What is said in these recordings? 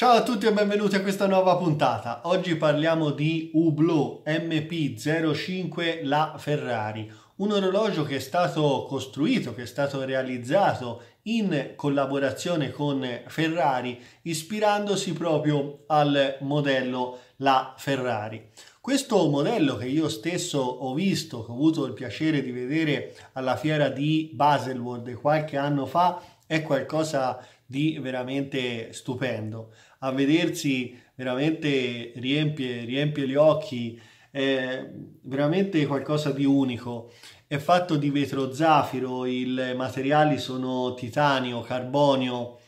Ciao a tutti e benvenuti a questa nuova puntata. Oggi parliamo di Hublot MP05 La Ferrari, un orologio che è stato costruito, che è stato realizzato in collaborazione con Ferrari, ispirandosi proprio al modello La Ferrari. Questo modello che io stesso ho visto, che ho avuto il piacere di vedere alla fiera di Baselworld qualche anno fa, è qualcosa di veramente stupendo. A vedersi veramente riempie, riempie gli occhi, è veramente qualcosa di unico. È fatto di vetro zafiro, i materiali sono titanio, carbonio.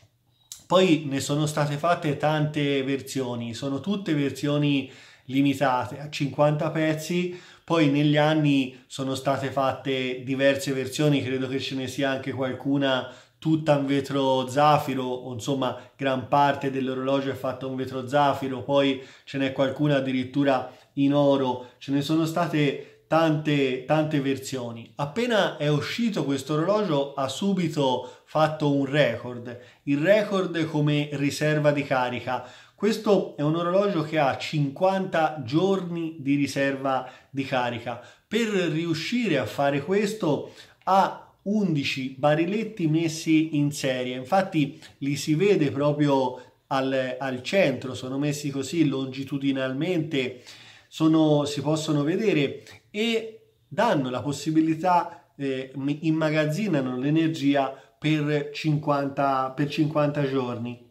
Poi ne sono state fatte tante versioni, sono tutte versioni limitate a 50 pezzi. Poi negli anni sono state fatte diverse versioni, credo che ce ne sia anche qualcuna tutta in vetro zafiro, insomma gran parte dell'orologio è fatto in vetro zafiro, poi ce n'è qualcuna addirittura in oro, ce ne sono state tante, tante versioni. Appena è uscito questo orologio ha subito fatto un record, il record come riserva di carica. Questo è un orologio che ha 50 giorni di riserva di carica. Per riuscire a fare questo ha 11 bariletti messi in serie, infatti li si vede proprio al, al centro, sono messi così longitudinalmente, sono, si possono vedere e danno la possibilità, eh, immagazzinano l'energia per 50, per 50 giorni.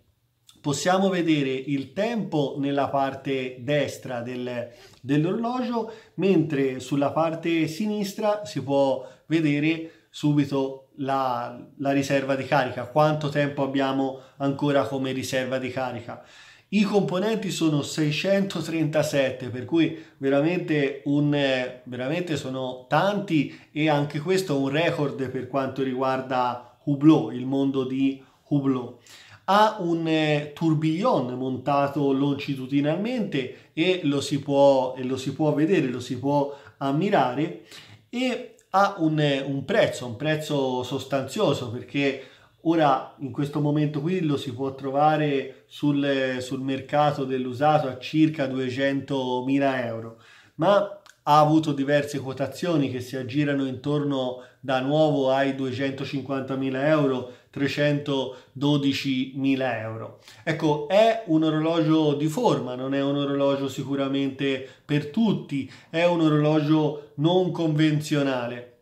Possiamo vedere il tempo nella parte destra del, dell'orologio, mentre sulla parte sinistra si può vedere subito la, la riserva di carica, quanto tempo abbiamo ancora come riserva di carica. I componenti sono 637, per cui veramente, un, veramente, sono tanti e anche questo è un record per quanto riguarda Hublot, il mondo di Hublot. Ha un eh, tourbillon montato longitudinalmente e lo si può, lo si può vedere, lo si può ammirare e ha un, un prezzo, un prezzo sostanzioso perché Ora in questo momento qui lo si può trovare sul, sul mercato dell'usato a circa 200.000 euro, ma ha avuto diverse quotazioni che si aggirano intorno da nuovo ai 250.000 euro, 312.000 euro. Ecco, è un orologio di forma, non è un orologio sicuramente per tutti, è un orologio non convenzionale,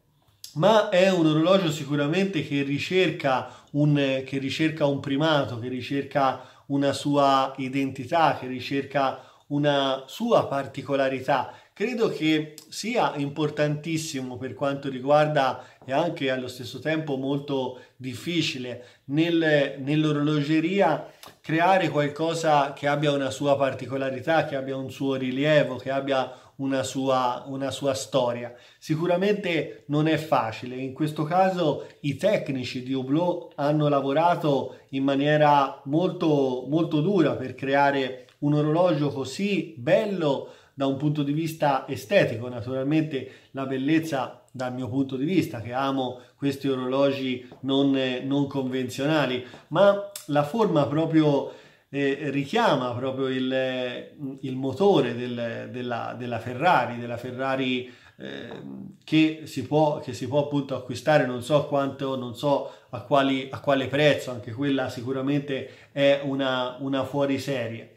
ma è un orologio sicuramente che ricerca un, che ricerca un primato, che ricerca una sua identità, che ricerca una sua particolarità, credo che sia importantissimo per quanto riguarda e anche allo stesso tempo molto difficile nel, nell'orologeria creare qualcosa che abbia una sua particolarità, che abbia un suo rilievo, che abbia una sua, una sua storia. Sicuramente non è facile, in questo caso i tecnici di Hublot hanno lavorato in maniera molto, molto dura per creare un orologio così bello da un punto di vista estetico, naturalmente la bellezza dal mio punto di vista, che amo questi orologi non, eh, non convenzionali, ma la forma proprio eh, richiama proprio il, eh, il motore del, della, della, Ferrari, della Ferrari ehm, che, si può, che si può appunto acquistare, non so quanto, non so a, quali, a quale prezzo, anche quella sicuramente è una, una fuori serie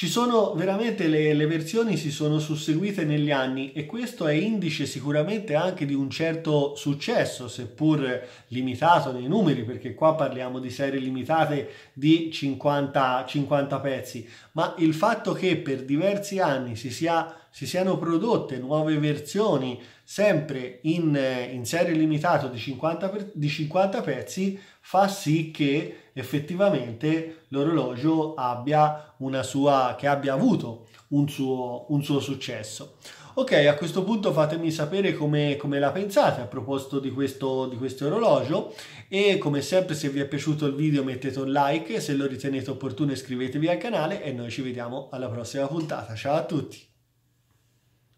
ci sono veramente le, le, versioni si sono susseguite negli anni e questo è indice sicuramente anche di un certo successo, seppur limitato nei numeri, perché qua parliamo di serie limitate di 50, 50 pezzi, ma il fatto che per diversi anni si sia si siano prodotte nuove versioni sempre in, eh, in serie limitata di 50, per, di 50 pezzi fa sì che effettivamente l'orologio abbia una sua che abbia avuto un suo, un suo successo. Ok, a questo punto fatemi sapere come, come la pensate a proposito di questo, di questo, orologio e come sempre se vi è piaciuto il video mettete un like, se lo ritenete opportuno iscrivetevi al canale e noi ci vediamo alla prossima puntata. Ciao a tutti!